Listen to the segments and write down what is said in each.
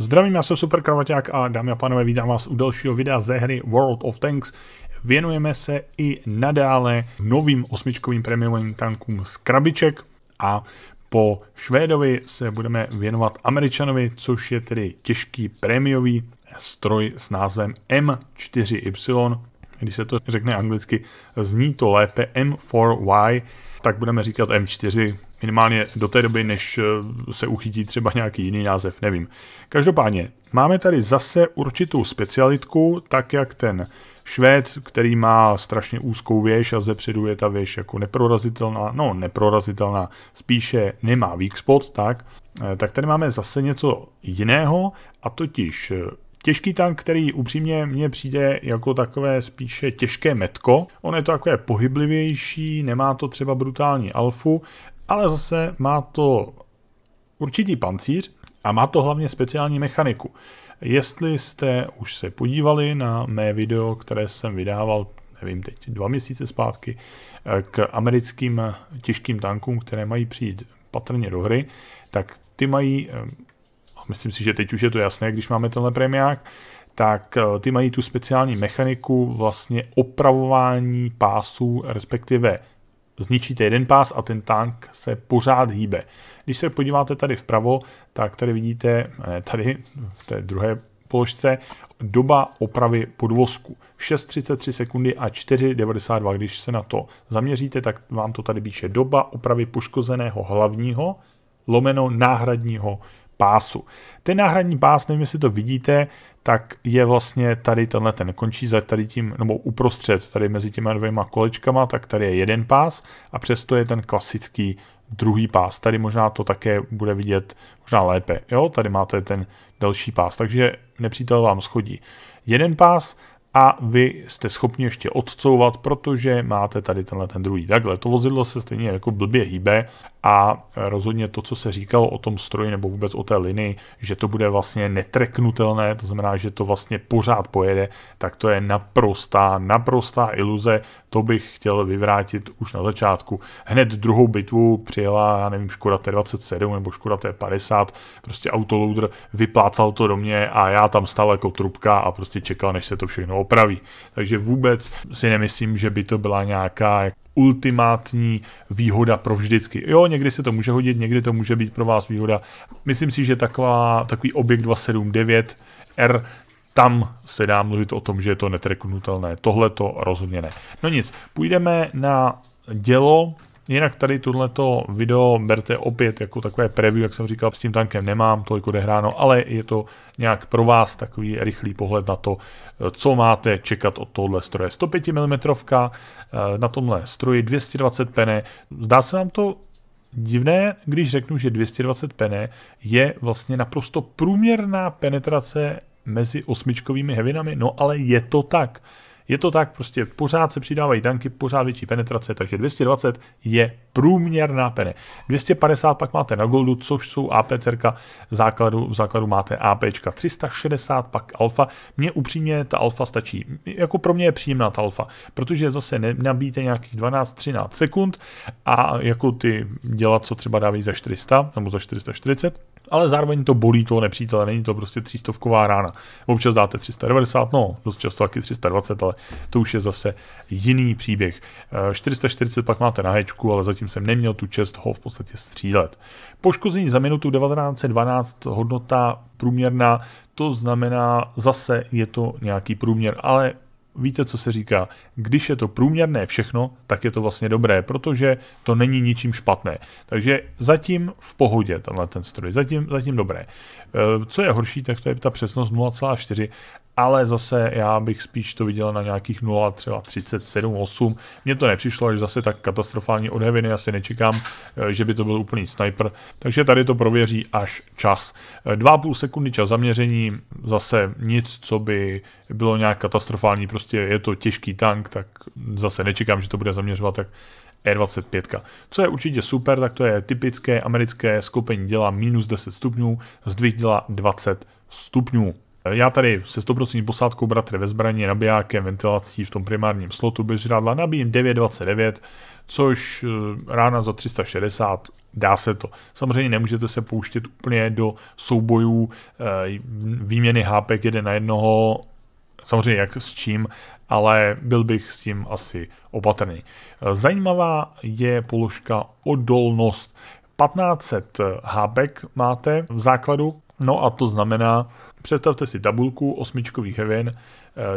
Zdravím, já jsem Super Kravaťák a dámy a pánové, vítám vás u dalšího videa ze hry World of Tanks. Věnujeme se i nadále novým osmičkovým premiovým tankům z krabiček a po Švédovi se budeme věnovat Američanovi, což je tedy těžký prémiový stroj s názvem M4Y. Když se to řekne anglicky, zní to lépe M4Y, tak budeme říkat M4, Minimálně do té doby, než eh, se uchytí třeba nějaký jiný název, nevím. Každopádně, máme tady zase určitou specialitku, tak jak ten Švéd, který má strašně úzkou věž a zepředu je ta věž jako neprorazitelná, no neprorazitelná, spíše nemá weak spot, tak, eh, tak tady máme zase něco jiného a totiž eh, Těžký tank, který upřímně mně přijde jako takové spíše těžké metko. On je to takové pohyblivější, nemá to třeba brutální alfu, ale zase má to určitý pancíř a má to hlavně speciální mechaniku. Jestli jste už se podívali na mé video, které jsem vydával, nevím, teď dva měsíce zpátky, k americkým těžkým tankům, které mají přijít patrně do hry, tak ty mají, eh, myslím si, že teď už je to jasné, když máme tenhle premiák, tak eh, ty mají tu speciální mechaniku vlastně opravování pásů, respektive zničíte jeden pás a ten tank se pořád hýbe. Když se podíváte tady vpravo, tak tady vidíte, ne, eh, tady v té druhé položce, doba opravy podvozku. 6,33 sekundy a 4,92. Když se na to zaměříte, tak vám to tady píše doba opravy poškozeného hlavního lomeno náhradního pásu. Ten náhradní pás, nevím, jestli to vidíte, tak je vlastně tady tenhle ten končí za tady tím, nebo uprostřed, tady mezi těma dvěma kolečkama, tak tady je jeden pás a přesto je ten klasický druhý pás. Tady možná to také bude vidět možná lépe. Jo, tady máte ten další pás, takže nepřítel vám schodí jeden pás a vy jste schopni ještě odcouvat, protože máte tady tenhle ten druhý. Takhle to vozidlo se stejně jako blbě hýbe a rozhodně to, co se říkalo o tom stroji nebo vůbec o té linii, že to bude vlastně netreknutelné, to znamená, že to vlastně pořád pojede, tak to je naprostá, naprostá iluze, to bych chtěl vyvrátit už na začátku. Hned druhou bitvu přijela, já nevím, Škoda T27 nebo Škoda T50, prostě autoloader vyplácal to do mě a já tam stál jako trubka a prostě čekal, než se to všechno opraví. Takže vůbec si nemyslím, že by to byla nějaká ultimátní výhoda pro vždycky. Jo, někdy se to může hodit, někdy to může být pro vás výhoda. Myslím si, že taková, takový objekt 279 R tam se dá mluvit o tom, že je to netreknutelné. Tohle to rozhodně ne. No nic, půjdeme na dělo, Jinak tady tohleto video berte opět jako takové preview, jak jsem říkal, s tím tankem nemám tolik odehráno, ale je to nějak pro vás takový rychlý pohled na to, co máte čekat od tohle stroje. 105 mm eh, na tomhle stroji 220 pene. Zdá se nám to divné, když řeknu, že 220 pene je vlastně naprosto průměrná penetrace mezi osmičkovými hevinami, no ale je to tak. Je to tak, prostě pořád se přidávají tanky, pořád větší penetrace, takže 220 je průměrná pene. 250 pak máte na goldu, což jsou APC v základu, v základu máte AP, 360 pak alfa. Mně upřímně ta alfa stačí, jako pro mě je příjemná ta alfa, protože zase nabíjíte nějakých 12-13 sekund a jako ty dělat, co třeba dávají za 400 nebo za 440, ale zároveň to bolí toho nepřítele, není to prostě třístovková rána. Občas dáte 390, no, dost často taky 320, ale to už je zase jiný příběh. 440 eh, pak máte na hečku, ale zatím jsem neměl tu čest ho v podstatě střílet. Poškození za minutu 1912 hodnota průměrná, to znamená zase je to nějaký průměr, ale víte, co se říká, když je to průměrné všechno, tak je to vlastně dobré, protože to není ničím špatné. Takže zatím v pohodě tenhle ten stroj, zatím, zatím dobré. E, co je horší, tak to je ta přesnost 0,4 ale zase já bych spíš to viděl na nějakých 0, třeba 37, 8. Mně to nepřišlo, že zase tak katastrofální od asi nečekám, eh, že by to byl úplný sniper, takže tady to prověří až čas. 2,5 eh, sekundy čas zaměření, zase nic, co by bylo nějak katastrofální, prostě je to těžký tank, tak zase nečekám, že to bude zaměřovat tak E25. Co je určitě super, tak to je typické americké sklopení dělá minus 10 stupňů, zdvih dělá 20 stupňů. Já tady se 100% posádkou bratry ve zbraní, nabijákem, ventilací v tom primárním slotu bez žrádla nabíjím 929, což eh, rána za 360 dá se to. Samozřejmě nemůžete se pouštět úplně do soubojů eh, výměny hápek jeden na jednoho, samozřejmě jak s čím, ale byl bych s tím asi opatrný. Eh, zajímavá je položka odolnost. 1500 hápek máte v základu No a to znamená, představte si tabulku osmičkových hevin, eh,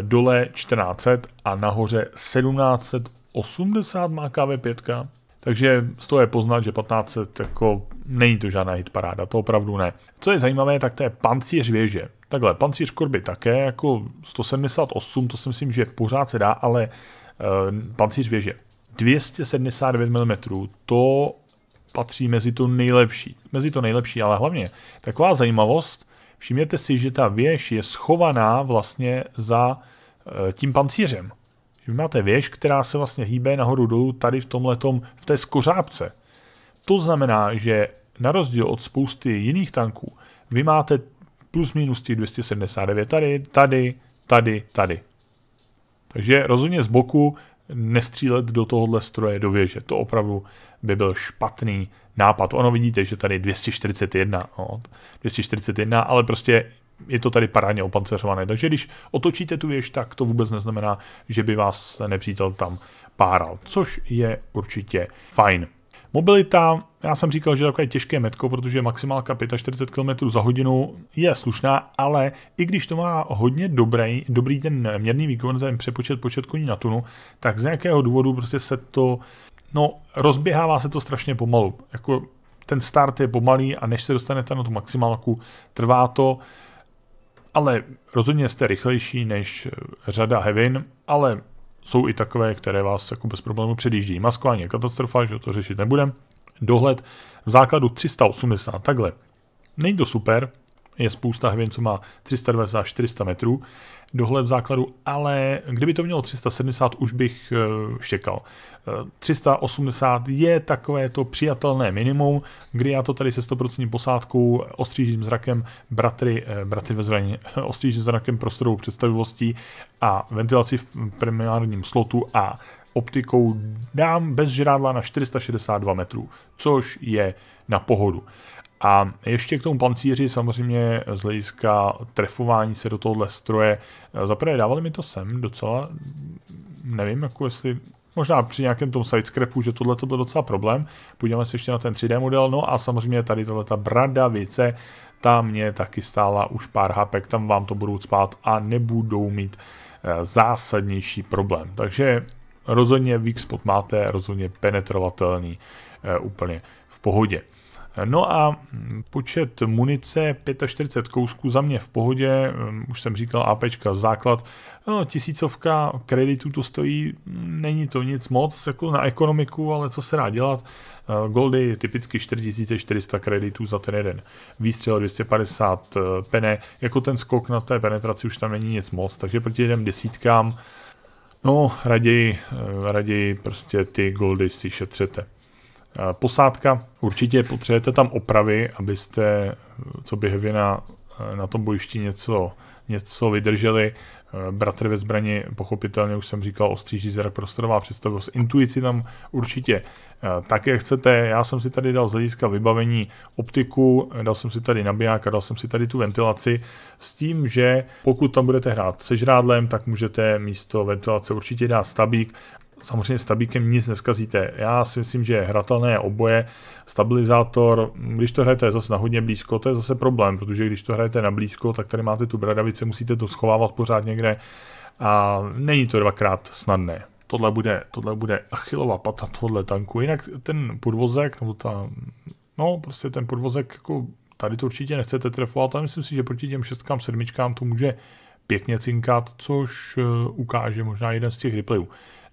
dole 1400 a nahoře 1780 má KV5, takže z toho je poznat, že 1500 jako není to žádná hitparáda, to opravdu ne. Co je zajímavé, tak to je pancíř věže. Takhle, pancíř korby také, jako 178, to si myslím, že pořád se dá, ale e, pancíř věže. 279 mm, to patří mezi to nejlepší. Mezi to nejlepší, ale hlavně taková zajímavost, všimněte si, že ta věž je schovaná vlastně za e, tím pancířem. Že máte věž, která se vlastně hýbe nahoru dolů tady v tomhletom, v té skořápce. To znamená, že na rozdíl od spousty jiných tanků, vy máte plus minus těch 279 tady, tady, tady, tady. Takže rozhodně z boku nestřílet do tohohle stroje do věže. To opravdu by byl špatný nápad. Ono vidíte, že tady 241, no, 241, ale prostě je to tady parádně opancerované. Takže když otočíte tu věž, tak to vůbec neznamená, že by vás nepřítel tam páral, což je určitě fajn. Mobilita, já jsem říkal, že je takové těžké metko, protože maximálka 45 km za hodinu je slušná, ale i když to má hodně dobrý, dobrý ten měrný výkon, ten přepočet počet koní na tunu, tak z nějakého důvodu prostě se to, no rozběhává se to strašně pomalu. Jako ten start je pomalý a než se dostanete na tu maximálku, trvá to, ale rozhodně jste rychlejší než řada hevin, ale jsou i takové, které vás jako bez problému předjíždí. Maskování je katastrofa, že to řešit nebudem. Dohled v základu 380, takhle. Není to super, je spousta hvěn, co má 390-400 metrů, v základu, ale kdyby to mělo 370, už bych eh, štěkal. 380 eh, je takové to přijatelné minimum, kdy já to tady se 100% posádkou eh, ostřížím zrakem bratry, bratry ve zraně, ostřížím zrakem prostorovou představivostí a ventilaci v primárním slotu a optikou dám bez žrádla na 462 metrů, což je na pohodu. A ještě k tomu pancíři samozřejmě z hlediska trefování se do tohohle stroje. Eh, zaprvé dávali mi to sem docela, nevím, jako jestli možná při nějakém tom sidescrapu, že tohle to byl docela problém. Podíváme se ještě na ten 3D model, no a samozřejmě tady tohle ta bradavice, ta mě taky stála už pár hapek, tam vám to budou spát a nebudou mít eh, zásadnější problém. Takže rozhodně weak spot máte, rozhodně penetrovatelný eh, úplně v pohodě. No a počet munice 45 kousků za mě v pohodě, um, už jsem říkal APčka základ, no, tisícovka kreditů to stojí, není to nic moc jako na ekonomiku, ale co se dá dělat, uh, Goldy je typicky 4400 kreditů za ten jeden výstřel, 250 uh, pene, jako ten skok na té penetraci už tam není nic moc, takže proti těm desítkám, no raději, uh, raději prostě ty goldy si šetřete. Eh, posádka, určitě potřebujete tam opravy, abyste eh, co by na, eh, na tom bojišti něco, něco vydrželi. Bratr ve zbrani, pochopitelně už jsem říkal, ostříží zrak prostorová představivost. Intuici tam určitě také chcete. Já jsem si tady dal z hlediska vybavení optiku, dal jsem si tady nabiják a dal jsem si tady tu ventilaci s tím, že pokud tam budete hrát se žrádlem, tak můžete místo ventilace určitě dát stabík samozřejmě s tabíkem nic neskazíte. Já si myslím, že hratelné je oboje. Stabilizátor, když to hrajete zase na hodně blízko, to je zase problém, protože když to hrajete na blízko, tak tady máte tu bradavice, musíte to schovávat pořád někde a není to dvakrát snadné. Tohle bude, tohle bude achilová pata tohle tanku. Jinak ten podvozek, nebo ta, no prostě ten podvozek, jako tady to určitě nechcete trefovat, ale myslím si, že proti těm šestkám, sedmičkám to může pěkně cinkat, což eh, ukáže možná jeden z těch replayů.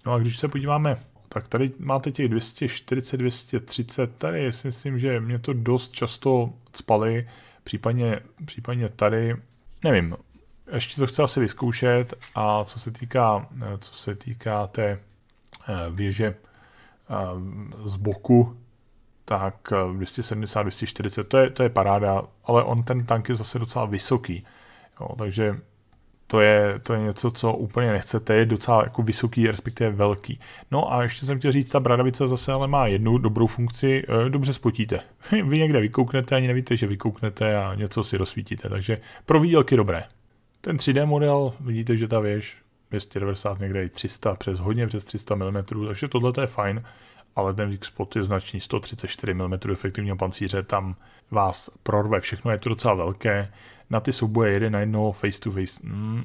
No a když se podíváme, tak tady máte těch 240, 230, tady si myslím, že mě to dost často spaly, případně, případně tady, nevím, ještě to chci asi vyzkoušet a co se týká, co se týká té eh, věže eh, z boku, tak 270, eh, 240, to je, to je paráda, ale on ten tank je zase docela vysoký. Jo, takže to je, to je něco, co úplně nechcete, je docela jako vysoký, respektive velký. No a ještě jsem chtěl říct, ta bradavice zase ale má jednu dobrou funkci, eh, dobře spotíte. Vy někde vykouknete, ani nevíte, že vykouknete a něco si rozsvítíte, takže pro výdělky dobré. Ten 3D model, vidíte, že ta věž 290, někde i 300, přes hodně přes 300 mm, takže tohle je fajn, ale ten X-Spot je značný 134 mm efektivního pancíře, tam vás prorve všechno, je to docela velké, na ty souboje jede na jedno face to face. Hmm.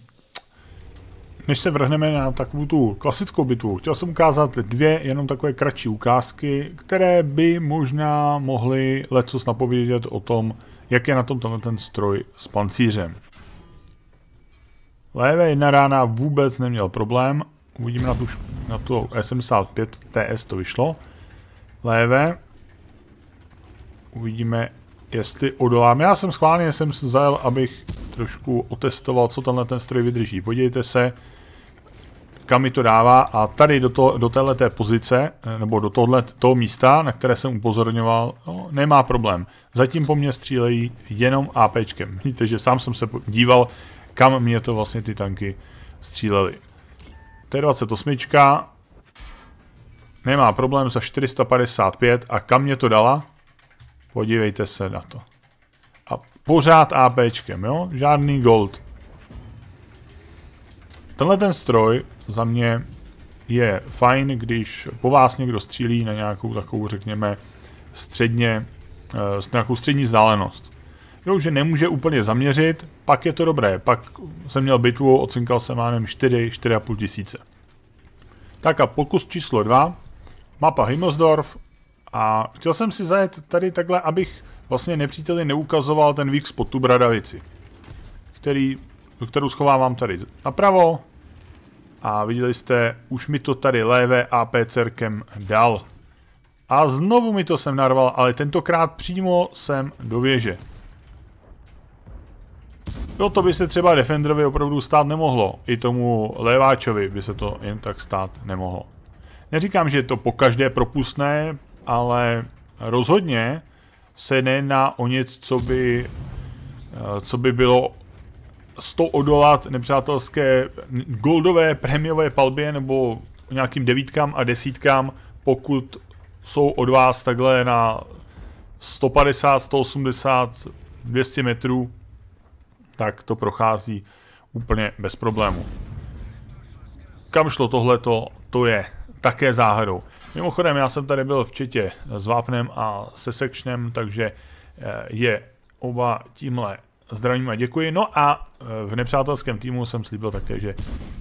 Než se vrhneme na takovou tu klasickou bitvu, chtěl jsem ukázat dvě jenom takové kratší ukázky, které by možná mohly lecos napovědět o tom, jak je na tom tenhle ten stroj s pancířem. Lévé jedna rána vůbec neměl problém, uvidíme na tu, na tu 75 TS to vyšlo. Lévé, uvidíme jestli odolám. Já jsem schválně jsem zajel, abych trošku otestoval, co tenhle ten stroj vydrží. Podívejte se, kam mi to dává a tady do, to, do téhleté pozice, eh, nebo do tohle, toho místa, na které jsem upozorňoval, no, nemá problém. Zatím po mně střílejí jenom APčkem. Vidíte, že sám jsem se díval, kam mě to vlastně ty tanky střílely. T28 nemá problém za 455 a kam mě to dala? Podívejte se na to. A pořád APčkem, jo? Žádný gold. Tenhle ten stroj za mě je fajn, když po vás někdo střílí na nějakou takovou, řekněme, středně, eh, na nějakou střední vzdálenost. Jo, že nemůže úplně zaměřit, pak je to dobré. Pak jsem měl bitvu, ocinkal jsem mánem 4, 4,5 tisíce. Tak a pokus číslo 2. Mapa Himmelsdorf, a chtěl jsem si zajet tady takhle, abych vlastně nepříteli neukazoval ten spod tu bradavici, který, kterou schovávám tady napravo. A viděli jste, už mi to tady lévé AP cerkem dal. A znovu mi to sem narval, ale tentokrát přímo jsem do věže. No to by se třeba Defenderovi opravdu stát nemohlo. I tomu leváčovi by se to jen tak stát nemohlo. Neříkám, že je to po každé propustné, ale rozhodně se nejedná o nic, co by, eh, co by bylo 100 odolat nepřátelské goldové prémiové palbě nebo nějakým devítkám a desítkám, pokud jsou od vás takhle na 150, 180, 200 metrů, tak to prochází úplně bez problému. Kam šlo tohleto, to je také záhadou. Mimochodem, já jsem tady byl v četě s Vápnem a se Sekčnem, takže eh, je oba tímhle zdravím a děkuji. No a eh, v nepřátelském týmu jsem slíbil také, že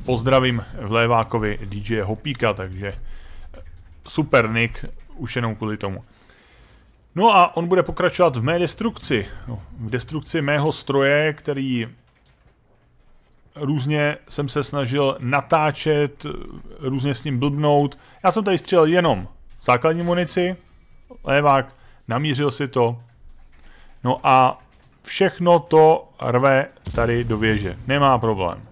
pozdravím Lévákovi DJ Hopíka, takže eh, super Nick, už jenom kvůli tomu. No a on bude pokračovat v mé destrukci, no, v destrukci mého stroje, který různě jsem se snažil natáčet, různě s ním blbnout. Já jsem tady střelil jenom základní munici, levák, namířil si to. No a všechno to rve tady do věže. Nemá problém.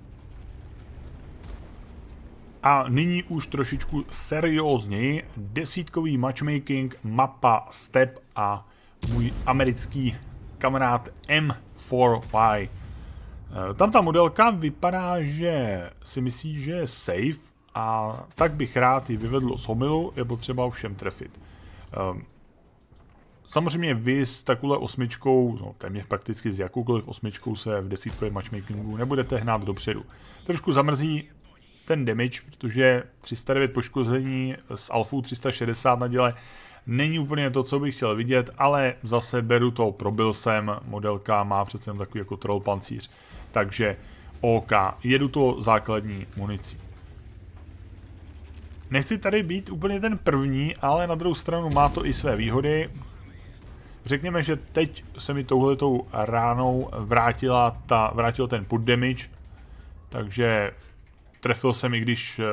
A nyní už trošičku seriózněji. Desítkový matchmaking, mapa, step a můj americký kamarád M4Y Eh, tam ta modelka vypadá, že si myslí, že je safe a tak bych rád ji vyvedl z homilu, je potřeba všem trefit. Ehm, samozřejmě vy s takovou osmičkou, no téměř prakticky s jakoukoliv osmičkou se v desítkové matchmakingu nebudete hnát dopředu. Trošku zamrzí ten damage, protože 309 poškození s alfou 360 na děle není úplně to, co bych chtěl vidět, ale zase beru to, probil jsem, modelka má přece jen takový jako troll pancíř takže OK, jedu to základní municí. Nechci tady být úplně ten první, ale na druhou stranu má to i své výhody. Řekněme, že teď se mi touhletou ránou vrátila ta, vrátil ten put damage, takže trefil jsem i když eh,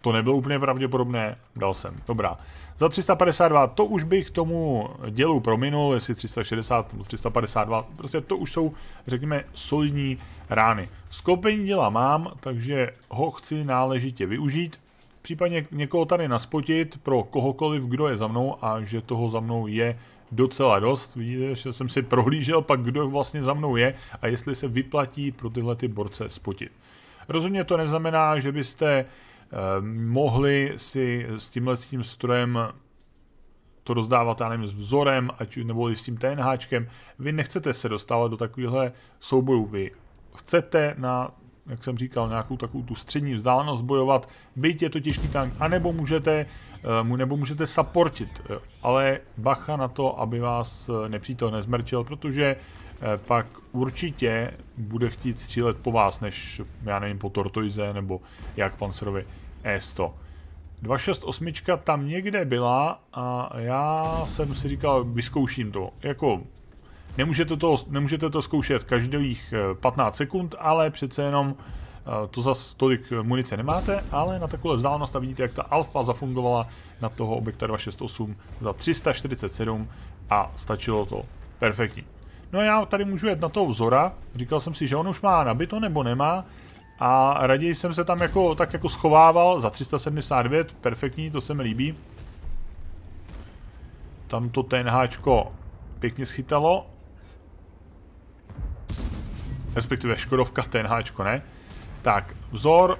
to nebylo úplně pravděpodobné, dal jsem, dobrá. Za 352, to už bych tomu dělu prominul, jestli 360 nebo 352, prostě to už jsou, řekněme, solidní rány. Skopení děla mám, takže ho chci náležitě využít. Případně někoho tady naspotit pro kohokoliv, kdo je za mnou a že toho za mnou je docela dost. Vidíte, že jsem si prohlížel pak, kdo vlastně za mnou je a jestli se vyplatí pro tyhle ty borce spotit. Rozhodně to neznamená, že byste eh, mohli si s tímhle s tím strojem to rozdávat, já nevím, s vzorem, ať nebo s tím TNHčkem. Vy nechcete se dostávat do takovýchhle soubojů, vy chcete na jak jsem říkal, nějakou takovou tu střední vzdálenost bojovat, byť je to těžký tank, anebo můžete, eh, nebo můžete supportit, ale bacha na to, aby vás eh, nepřítel nezmrčil, protože eh, pak určitě bude chtít střílet po vás, než já nevím, po Tortoise nebo jak pancerovi E100. 268 tam někde byla a já jsem si říkal, vyzkouším to. Jako Nemůžete to, nemůžete to zkoušet každých 15 eh, sekund, ale přece jenom eh, to zas tolik munice nemáte, ale na takovou vzdálenost a vidíte, jak ta alfa zafungovala na toho objekta 268 za 347 a stačilo to. Perfektní. No a já tady můžu jet na toho vzora, říkal jsem si, že on už má nabito nebo nemá, a raději jsem se tam jako, tak jako schovával za 379, perfektní, to se mi líbí. Tam to TNH pěkně schytalo respektive Škodovka TNH, ne? Tak, vzor,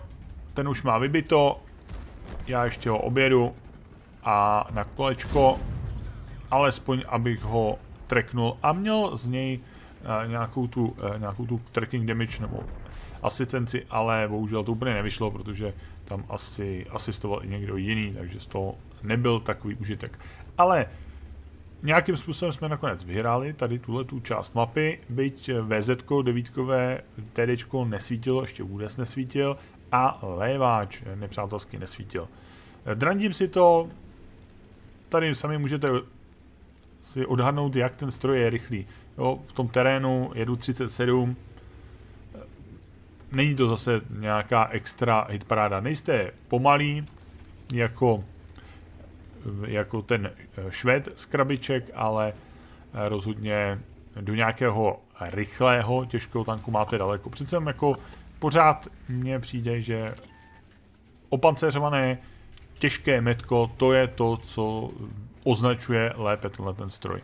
ten už má vybito, já ještě ho objedu a na kolečko, alespoň abych ho treknul a měl z něj uh, nějakou, tu, uh, nějakou tu tracking damage nebo asistenci, ale bohužel to úplně nevyšlo, protože tam asi asistoval i někdo jiný, takže z toho nebyl takový užitek. Ale Nějakým způsobem jsme nakonec vyhráli tady tuhle tu část mapy, byť VZ 9 TD nesvítilo, ještě vůbec nesvítil a léváč nepřátelsky nesvítil. Drandím si to, tady sami můžete si odhadnout, jak ten stroj je rychlý. Jo, v tom terénu jedu 37, není to zase nějaká extra hitparáda. Nejste pomalí, jako jako ten eh, šved z krabiček, ale eh, rozhodně do nějakého rychlého těžkého tanku máte daleko. Přece jako pořád mně přijde, že opanceřované těžké metko, to je to, co označuje lépe tenhle ten stroj.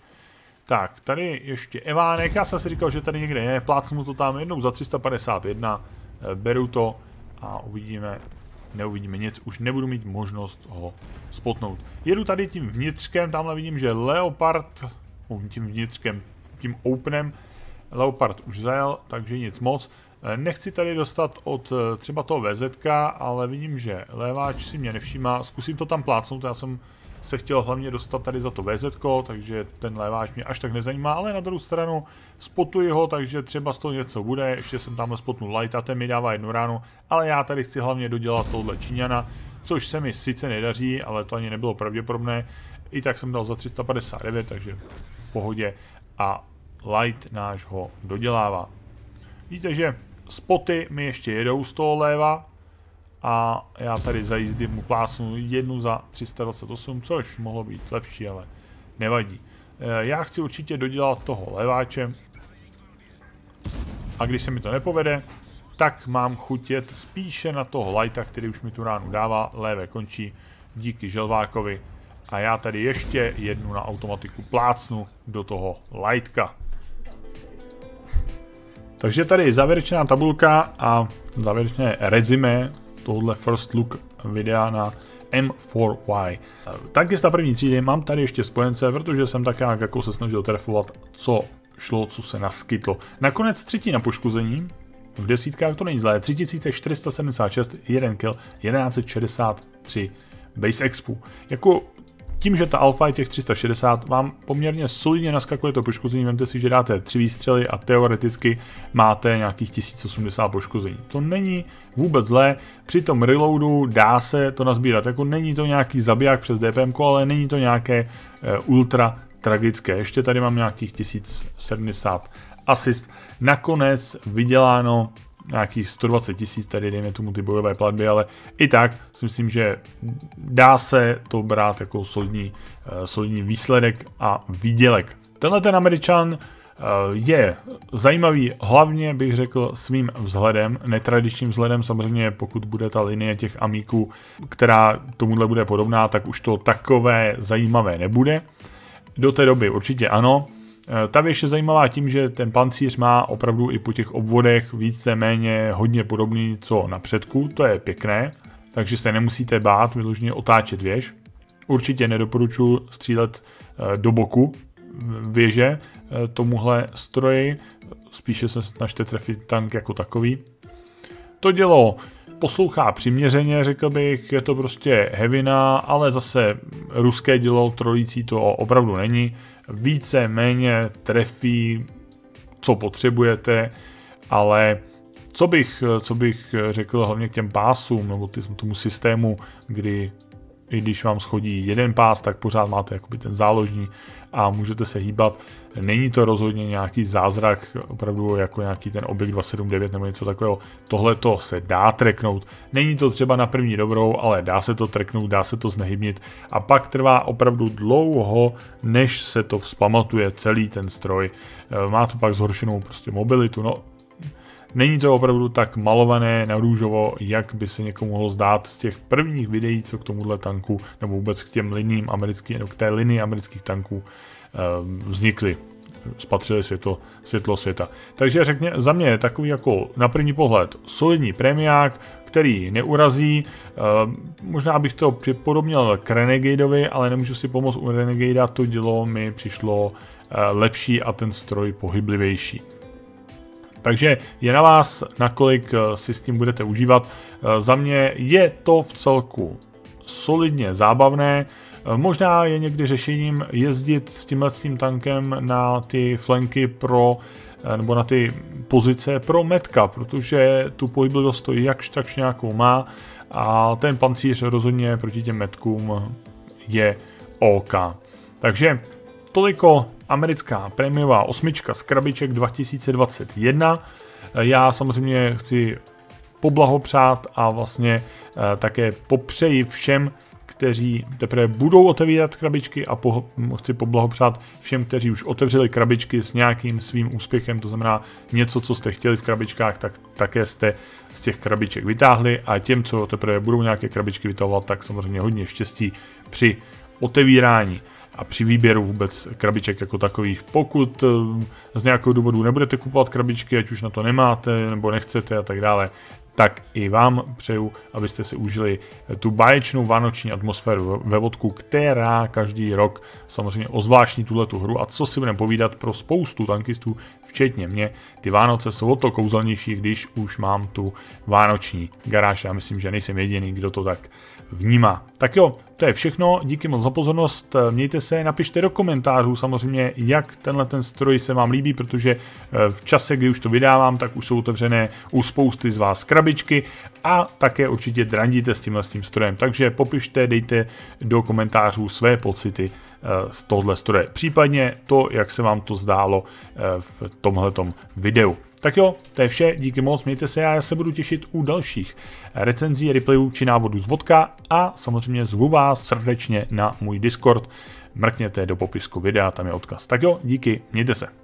Tak, tady ještě Evánek, já jsem si říkal, že tady někde je, plácnu to tam jednou za 351, eh, beru to a uvidíme, neuvidíme nic, už nebudu mít možnost ho spotnout. Jedu tady tím vnitřkem, tamhle vidím, že Leopard, tím vnitřkem, tím openem, Leopard už zajel, takže nic moc. Eh, nechci tady dostat od eh, třeba toho VZK, ale vidím, že leváč si mě nevšímá, zkusím to tam plácnout, já jsem se chtěl hlavně dostat tady za to VZ, takže ten leváč mě až tak nezajímá, ale na druhou stranu spotuji ho, takže třeba z toho něco bude, ještě jsem tam spotnul light a ten mi dává jednu ránu, ale já tady chci hlavně dodělat tohle Číňana, což se mi sice nedaří, ale to ani nebylo pravděpodobné, i tak jsem dal za 359, takže v pohodě a light náš ho dodělává. Víte, že spoty mi ještě jedou z toho léva, a já tady za jízdy mu plásnu jednu za 328, což mohlo být lepší, ale nevadí. E, já chci určitě dodělat toho leváče a když se mi to nepovede, tak mám chutět spíše na toho lighta, který už mi tu ránu dává, levé končí díky želvákovi a já tady ještě jednu na automatiku plácnu do toho lightka. Takže tady je závěrečná tabulka a závěrečné rezime tohle first look videa na M4Y. Taky z ta první třídy mám tady ještě spojence, protože jsem tak nějak jako se snažil trefovat, co šlo, co se naskytlo. Nakonec na poškození, v desítkách to není zlé, 3476, 1 kill, 1163 base expu. Jako tím, že ta alfa je těch 360, vám poměrně solidně naskakuje to poškození. Vemte si, že dáte tři výstřely a teoreticky máte nějakých 1080 poškození. To není vůbec zlé, při tom reloadu dá se to nazbírat. Jako není to nějaký zabiják přes DPM, ale není to nějaké eh, ultra tragické. Ještě tady mám nějakých 1070 asist. Nakonec vyděláno nějakých 120 tisíc, tady dejme tomu ty bojové platby, ale i tak si myslím, že dá se to brát jako solidní, eh, solidní výsledek a výdělek. Tenhle ten američan eh, je zajímavý hlavně bych řekl svým vzhledem, netradičním vzhledem samozřejmě pokud bude ta linie těch amíků, která tomuhle bude podobná, tak už to takové zajímavé nebude. Do té doby určitě ano, Eh, ta věž je zajímavá tím, že ten pancíř má opravdu i po těch obvodech více méně hodně podobný co na předku, to je pěkné, takže se nemusíte bát vyloženě otáčet věž. Určitě nedoporučuji střílet eh, do boku věže eh, tomuhle stroji, spíše se snažte trefit tank jako takový. To dělo poslouchá přiměřeně, řekl bych, je to prostě hevina, ale zase ruské dělo trolící to opravdu není více méně trefí, co potřebujete, ale co bych, co bych řekl hlavně k těm pásům nebo tomu systému, kdy i když vám schodí jeden pás, tak pořád máte jakoby ten záložní a můžete se hýbat. Není to rozhodně nějaký zázrak, opravdu jako nějaký ten objekt 279 nebo něco takového. Tohle to se dá treknout. Není to třeba na první dobrou, ale dá se to treknout, dá se to znehybnit a pak trvá opravdu dlouho, než se to vzpamatuje celý ten stroj. E, má to pak zhoršenou prostě mobilitu, no Není to opravdu tak malované na růžovo, jak by se někomu mohlo zdát z těch prvních videí, co k tomuhle tanku, nebo vůbec k těm liním americkým, nebo k té linii amerických tanků eh, vznikly spatřili světlo, světlo světa. Takže řekně, za mě je takový jako na první pohled solidní premiák, který neurazí. E, možná bych to připodobnil k Renegadeovi, ale nemůžu si pomoct u Renegada, to dělo mi přišlo e, lepší a ten stroj pohyblivější. Takže je na vás, nakolik eh, si s tím budete užívat. Eh, za mě je to v celku solidně zábavné. Eh, možná je někdy řešením jezdit s tímhle tím tankem na ty flanky pro nebo na ty pozice pro metka, protože tu pohyblivost to jakž takž nějakou má a ten pancíř rozhodně proti těm metkům je OK. Takže toliko americká prémiová osmička z krabiček 2021. Já samozřejmě chci poblahopřát a vlastně eh, také popřeji všem, kteří teprve budou otevírat krabičky a po, hm, chci poblahopřát všem, kteří už otevřeli krabičky s nějakým svým úspěchem, to znamená něco, co jste chtěli v krabičkách, tak také jste z těch krabiček vytáhli a těm, co teprve budou nějaké krabičky vytahovat, tak samozřejmě hodně štěstí při otevírání a při výběru vůbec krabiček jako takových. Pokud eh, z nějakého důvodu nebudete kupovat krabičky, ať už na to nemáte nebo nechcete a tak dále, tak i vám přeju, abyste si užili eh, tu báječnou vánoční atmosféru ve vodku, která každý rok samozřejmě ozvláštní tuhle tu hru a co si budeme povídat pro spoustu tankistů, včetně mě, ty Vánoce jsou o to kouzelnější, když už mám tu vánoční garáž. Já myslím, že nejsem jediný, kdo to tak vnímá. Tak jo, to je všechno, díky moc za pozornost, mějte se, napište do komentářů samozřejmě, jak tenhle ten stroj se vám líbí, protože eh, v čase, kdy už to vydávám, tak už jsou otevřené u spousty z vás krabičky a také určitě drandíte s tímhle s tím strojem, takže popište, dejte do komentářů své pocity eh, z tohle stroje, případně to, jak se vám to zdálo eh, v tomhletom videu. Tak jo, to je vše, díky moc, mějte se a já se budu těšit u dalších recenzí, replayů či návodů z vodka a samozřejmě zvu vás srdečně na můj Discord. Mrkněte do popisku videa, tam je odkaz. Tak jo, díky, mějte se.